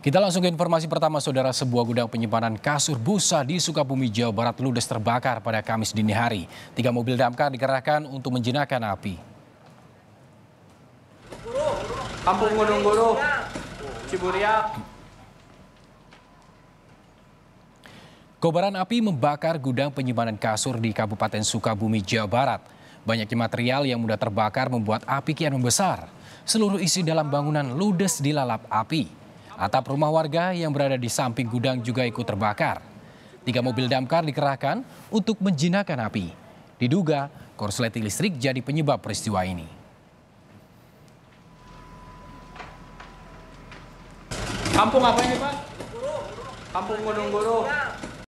Kita langsung ke informasi pertama, saudara. Sebuah gudang penyimpanan kasur busa di Sukabumi, Jawa Barat ludes terbakar pada Kamis dini hari. Tiga mobil damkar dikerahkan untuk menjinakkan api. Kampung Gunung Guru, Ciburia. Kobaran api membakar gudang penyimpanan kasur di Kabupaten Sukabumi, Jawa Barat. Banyaknya material yang mudah terbakar membuat api kian membesar. Seluruh isi dalam bangunan ludes dilalap api. Atap rumah warga yang berada di samping gudang juga ikut terbakar. Tiga mobil damkar dikerahkan untuk menjinakkan api. Diduga korsleting listrik jadi penyebab peristiwa ini. Kampung apa ini Pak? Kampung Gunung Guru.